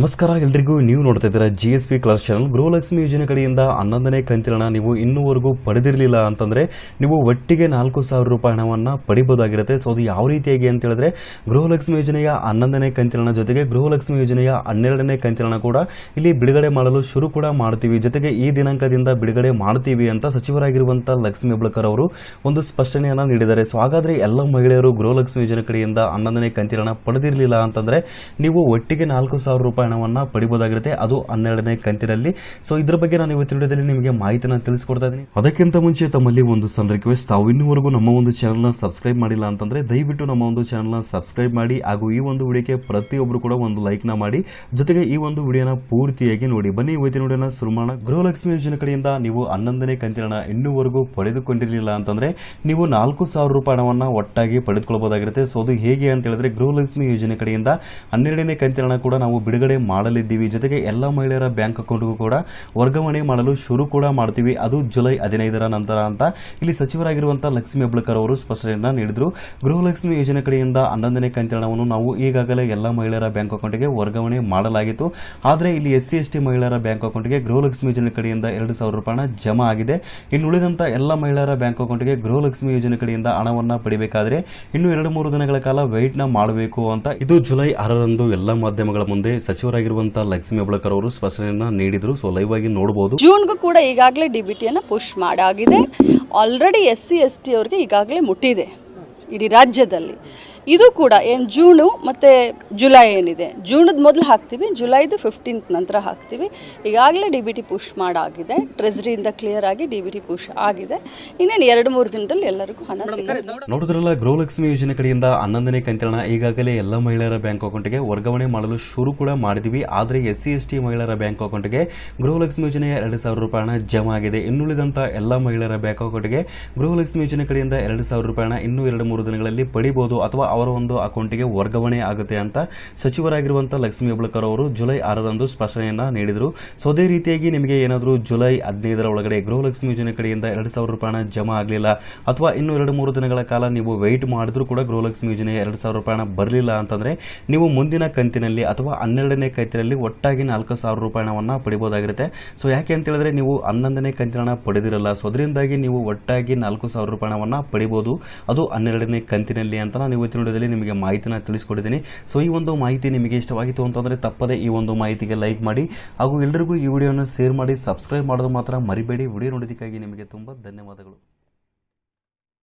ನಮಸ್ಕಾರ ಎಲ್ರಿಗೂ ನೀವು ನೋಡ್ತಾ ಇದ್ದೀರಾ G S P class channel Gruhalakshmi ಯೋಜನೆ ಕಡೆಯಿಂದ ಹನ್ನೊಂದನೇ ಕಂತಿನ ನೀವು ಇನ್ನೂವರೆಗೂ ಪಡೆದಿರಲಿಲ್ಲ ಅಂತಂದರೆ ನೀವು ಒಟ್ಟಿಗೆ ನಾಲ್ಕು ಸಾವಿರ ರೂಪಾಯಿ ಹಣವನ್ನು ಪಡಿಬೋದಾಗಿರುತ್ತೆ ಸೊ ಅದು ಯಾವ ರೀತಿಯಾಗಿ ಅಂತ ಹೇಳಿದ್ರೆ ಗೃಹಲಕ್ಷ್ಮಿ ಯೋಜನೆಯ ಹನ್ನೊಂದನೇ ಕಂತಿನ ಜೊತೆಗೆ ಗೃಹಲಕ್ಷ್ಮಿ ಯೋಜನೆಯ ಹನ್ನೆರಡನೇ ಕಂತಿನ ಕೂಡ ಇಲ್ಲಿ ಬಿಡುಗಡೆ ಮಾಡಲು ಶುರು ಕೂಡ ಮಾಡ್ತೀವಿ ಜೊತೆಗೆ ಈ ದಿನಾಂಕದಿಂದ ಬಿಡುಗಡೆ ಮಾಡ್ತೀವಿ ಅಂತ ಸಚಿವರಾಗಿರುವಂಥ ಲಕ್ಷ್ಮೀ ಹೆಬ್ಳಕರ್ ಅವರು ಒಂದು ಸ್ಪಷ್ಟನೆಯನ್ನು ನೀಡಿದ್ದಾರೆ ಸೊ ಹಾಗಾದ್ರೆ ಎಲ್ಲ ಮಹಿಳೆಯರು ಗೃಹಲಕ್ಷ್ಮಿ ಯೋಜನೆ ಕಡೆಯಿಂದ ಹನ್ನೊಂದನೇ ಕಂತಿನ ಪಡೆದಿರಲಿಲ್ಲ ಅಂತಂದರೆ ನೀವು ಒಟ್ಟಿಗೆ ನಾಲ್ಕು ಸಾವಿರ ರೂಪಾಯಿ ಹಣವನ್ನ ಹಣವನ್ನು ಪಡಿಬೋದಾಗಿರುತ್ತೆ ಅದು ಹನ್ನೆರಡನೇ ಕಂತಿನಲ್ಲಿ ಸೊ ಇದ್ರ ಬಗ್ಗೆ ನಾನು ಇವತ್ತಿನ ವಿಡಿಯೋದಲ್ಲಿ ನಿಮಗೆ ಮಾಹಿತಿನ ತಿಳಿಸ್ಕೊಡ್ತಾ ಇದ್ದೀನಿ ಅದಕ್ಕಿಂತ ಮುಂಚೆ ತಮ್ಮಲ್ಲಿ ಒಂದು ಸಣ್ಣ ರಿಕ್ವೆಸ್ಟ್ ತಾವು ಇನ್ನೂವರೆಗೂ ನಮ್ಮ ಒಂದು ಚಾನಲ್ನ ಸಬ್ಸ್ಕ್ರೈಬ್ ಮಾಡಿಲ್ಲ ಅಂತಂದ್ರೆ ದಯವಿಟ್ಟು ನಮ್ಮ ಒಂದು ಚಾನಲ್ನ ಸಬ್ಸ್ಕ್ರೈಬ್ ಮಾಡಿ ಹಾಗೂ ಈ ಒಂದು ವಿಡಿಯೋಕ್ಕೆ ಪ್ರತಿಯೊಬ್ಬರು ಕೂಡ ಒಂದು ಲೈಕ್ನ ಮಾಡಿ ಜೊತೆಗೆ ಈ ಒಂದು ವಿಡಿಯೋನ ಪೂರ್ತಿಯಾಗಿ ನೋಡಿ ಬನ್ನಿ ಇವತ್ತಿನ ವಿಡಿಯೋನ ಶುರು ಮಾಡೋಣ ಗೃಹಲಕ್ಷ್ಮಿ ಯೋಜನೆ ಕಡೆಯಿಂದ ನೀವು ಹನ್ನೊಂದನೇ ಕಂತಿನ ಇನ್ನೂವರೆಗೂ ಪಡೆದುಕೊಂಡಿರಲಿಲ್ಲ ಅಂತಂದ್ರೆ ನೀವು ನಾಲ್ಕು ಸಾವಿರ ರೂಪಾಯಿ ಒಟ್ಟಾಗಿ ಪಡೆದುಕೊಳ್ಳಬಹುದಾಗಿರುತ್ತೆ ಸೊ ಅದು ಹೇಗೆ ಅಂತ ಹೇಳಿದ್ರೆ ಗೃಹಲಕ್ಷ್ಮಿ ಯೋಜನೆ ಕಡೆಯಿಂದ ಹನ್ನೆರಡನೇ ಕಂತಿನ ಕೂಡ ನಾವು ಬಿಡುಗಡೆ ಬಿಡುಗಡೆ ಮಾಡಲಿದ್ದೀವಿ ಜೊತೆಗೆ ಎಲ್ಲ ಮಹಿಳೆಯರ ಬ್ಯಾಂಕ್ ಅಕೌಂಟ್ಗೂ ಕೂಡ ವರ್ಗಾವಣೆ ಮಾಡಲು ಶುರು ಕೂಡ ಮಾಡ್ತೀವಿ ಅದು ಜುಲೈ ಹದಿನೈದರ ನಂತರ ಅಂತ ಇಲ್ಲಿ ಸಚಿವರಾಗಿರುವಂತಹ ಲಕ್ಷ್ಮಿ ಹೆಬ್ಳಕರ್ ಅವರು ಸ್ಪಷ್ಟನೆಯನ್ನು ನೀಡಿದರು ಗೃಹಲಕ್ಷ್ಮಿ ಯೋಜನೆ ಕಡೆಯಿಂದ ಹನ್ನೊಂದನೇ ಕಂತಿರಣವನ್ನು ನಾವು ಈಗಾಗಲೇ ಎಲ್ಲ ಮಹಿಳೆಯರ ಬ್ಯಾಂಕ್ ಅಕೌಂಟ್ಗೆ ವರ್ಗಾವಣೆ ಮಾಡಲಾಗಿತ್ತು ಆದರೆ ಇಲ್ಲಿ ಎಸ್ ಸಿ ಎಸ್ ಟಿ ಮಹಿಳೆಯರ ಬ್ಯಾಂಕ್ ಅಕೌಂಟ್ಗೆ ಗೃಹಲಕ್ಷ್ಮಿ ಯೋಜನೆ ಕಡೆಯಿಂದ ಎರಡು ಸಾವಿರ ರೂಪಾಯಿ ಜಮಾ ಆಗಿದೆ ಇನ್ನು ಉಳಿದಂತಹ ಎಲ್ಲ ಮಹಿಳೆಯರ ಬ್ಯಾಂಕ್ ಅಕೌಂಟ್ಗೆ ಗೃಹಲಕ್ಷ್ಮಿ ಯೋಜನೆ ಕಡೆಯಿಂದ ಹಣವನ್ನ ಪಡಿಬೇಕಾದ್ರೆ ಇನ್ನು ಎರಡು ಮೂರು ದಿನಗಳ ಕಾಲ ವೆಯ್ಟ್ನ ಮಾಡಬೇಕು ಅಂತ ಇದು ಜುಲೈ ಆರರಂದು ಎಲ್ಲ ಮಾಧ್ಯಮಗಳ ಮುಂದೆ ಸಚಿವ ಸಚಿವರಾಗಿರುವಂತಹ ಲಕ್ಷ್ಮಿ ಅಬಳಕರ್ ಅವರು ಸ್ಪಷ್ಟನೆಯನ್ನ ನೀಡಿದ್ರು ಸೊ ಲೈವ್ ಆಗಿ ನೋಡಬಹುದು ಜೂನ್ಗೂ ಕೂಡ ಈಗಾಗಲೇ ಡಿ ಬಿ ಟಿಯನ್ನು ಪುಷ್ ಮಾಡಾಗಿದೆ already S C S T ಅವರಿಗೆ ಈಗಾಗಲೇ ಮುಟ್ಟಿದೆ ಇಡೀ ರಾಜ್ಯದಲ್ಲಿ ಇದು ಕೂಡ ಏನು ಜೂನು ಮತ್ತು ಜುಲೈ ಏನಿದೆ ಜೂನದ ಮೊದಲು ಹಾಕ್ತೀವಿ ಜುಲೈದು ಫಿಫ್ಟೀನ್ತ್ ನಂತರ ಹಾಕ್ತೀವಿ ಈಗಾಗಲೇ ಡಿ ಬಿ ಟಿ ಪುಷ್ ಮಾಡಾಗಿದೆ ಟ್ರೆಜರಿಯಿಂದ ಕ್ಲಿಯರ್ ಆಗಿ ಡಿ ಬಿ ಟಿ ಪುಷ್ ಆಗಿದೆ ಇನ್ನೇನು ಎರಡು ಮೂರು ದಿನದಲ್ಲಿ ಎಲ್ಲರಿಗೂ ಹಣ ಸಿಗುತ್ತೆ ನೋಡಿದ್ರಲ್ಲ ಗೃಹಲಕ್ಷ್ಮಿ ಯೋಜನೆ ಕಡೆಯಿಂದ ಹನ್ನೊಂದನೇ ಕಂತಿನ ಈಗಾಗಲೇ ಎಲ್ಲ ಮಹಿಳೆಯರ ಬ್ಯಾಂಕ್ ಅಕೌಂಟ್ಗೆ ವರ್ಗಾವಣೆ ಮಾಡಲು ಶುರು ಕೂಡ ಮಾಡಿದ್ವಿ ಆದರೆ ಎಸ್ ಸಿ ಎಸ್ ಟಿ ಮಹಿಳೆಯರ ಬ್ಯಾಂಕ್ ಅಕೌಂಟ್ಗೆ ಗೃಹಲಕ್ಷ್ಮಿ ಯೋಜನೆಯ ಎರಡು ಸಾವಿರ ರೂಪಾಯಿ ಹಣ ಜಮಾ ಆಗಿದೆ ಇನ್ನುಳಿದಂಥ ಎಲ್ಲ ಮಹಿಳೆಯರ ಬ್ಯಾಂಕ್ ಅಕೌಂಟ್ಗೆ ಗೃಹಲಕ್ಷ್ಮಿ ಯೋಜನೆ ಕಡೆಯಿಂದ ಎರಡು ಸಾವಿರ ರೂಪಾಯಿ ಹಣ ಇನ್ನೂ ಎರಡು ಮೂರು ದಿನಗಳಲ್ಲಿ ಪಡಿಬಹುದು ಅಥವಾ ಅವರ ಒಂದು ಅಕೌಂಟ್ಗೆ ವರ್ಗಾವಣೆ ಆಗುತ್ತೆ ಅಂತ ಸಚಿವರಾಗಿರುವಂತಹ ಲಕ್ಷ್ಮಿ ಹೆಬ್ಳಕರ್ ಅವರು ಜುಲೈ ಆರರಂದು ಸ್ಪಷ್ಟನೆಯನ್ನ ನೀಡಿದರು ಸೊ ಅದೇ ರೀತಿಯಾಗಿ ನಿಮಗೆ ಏನಾದರೂ ಜುಲೈ ಹದಿನೈದರ ಒಳಗಡೆ ಗೃಹಲಕ್ಷ್ಮಿ ಯೋಜನೆ ಕಡೆಯಿಂದ ಎರಡು ಸಾವಿರ ರೂಪಾಯಿ ಜಮಾ ಆಗಲಿಲ್ಲ ಅಥವಾ ಇನ್ನು ಎರಡು ಮೂರು ದಿನಗಳ ಕಾಲ ನೀವು ವೆಯ್ಟ್ ಮಾಡಿದ್ರೂ ಕೂಡ ಗೃಹಲಕ್ಷ್ಮಿ ಯೋಜನೆ ಎರಡು ಸಾವಿರ ರೂಪಾಯಿ ಬರಲಿಲ್ಲ ಅಂತಂದ್ರೆ ನೀವು ಮುಂದಿನ ಕಂತಿನಲ್ಲಿ ಅಥವಾ ಹನ್ನೆರಡನೇ ಕಂತಿನಲ್ಲಿ ಒಟ್ಟಾಗಿ ನಾಲ್ಕು ಸಾವಿರ ರೂಪಾಯಿ ಹಣವನ್ನು ಸೊ ಯಾಕೆ ಅಂತ ಹೇಳಿದ್ರೆ ನೀವು ಹನ್ನೊಂದನೇ ಕಂತಿನ ಪಡೆದಿರಲ್ಲ ಸೊ ಅದರಿಂದಾಗಿ ನೀವು ಒಟ್ಟಾಗಿ ನಾಲ್ಕು ಸಾವಿರ ರೂಪಾಯಿ ಹಣವನ್ನು ಅದು ಹನ್ನೆರಡನೇ ಕಂತಿನಲ್ಲಿ ಅಂತ ನಾವು ವಿಡಿಯೋದಲ್ಲಿ ನಿಮಗೆ ಮಾಹಿತಿನ ತಿಳಿಸ್ಕೊಡಿದ್ದೀನಿ ಸೊ ಈ ಒಂದು ಮಾಹಿತಿ ನಿಮಗೆ ಇಷ್ಟವಾಗಿತ್ತು ಅಂತಂದರೆ ತಪ್ಪದೇ ಈ ಒಂದು ಮಾಹಿತಿಗೆ ಲೈಕ್ ಮಾಡಿ ಹಾಗೂ ಎಲ್ಲರಿಗೂ ಈ ವಿಡಿಯೋನ ಶೇರ್ ಮಾಡಿ ಸಬ್ಸ್ಕ್ರೈಬ್ ಮಾಡೋದು ಮಾತ್ರ ಮರಿಬೇಡಿ ವಿಡಿಯೋ ನೋಡೋದಕ್ಕಾಗಿ ನಿಮಗೆ ತುಂಬ ಧನ್ಯವಾದಗಳು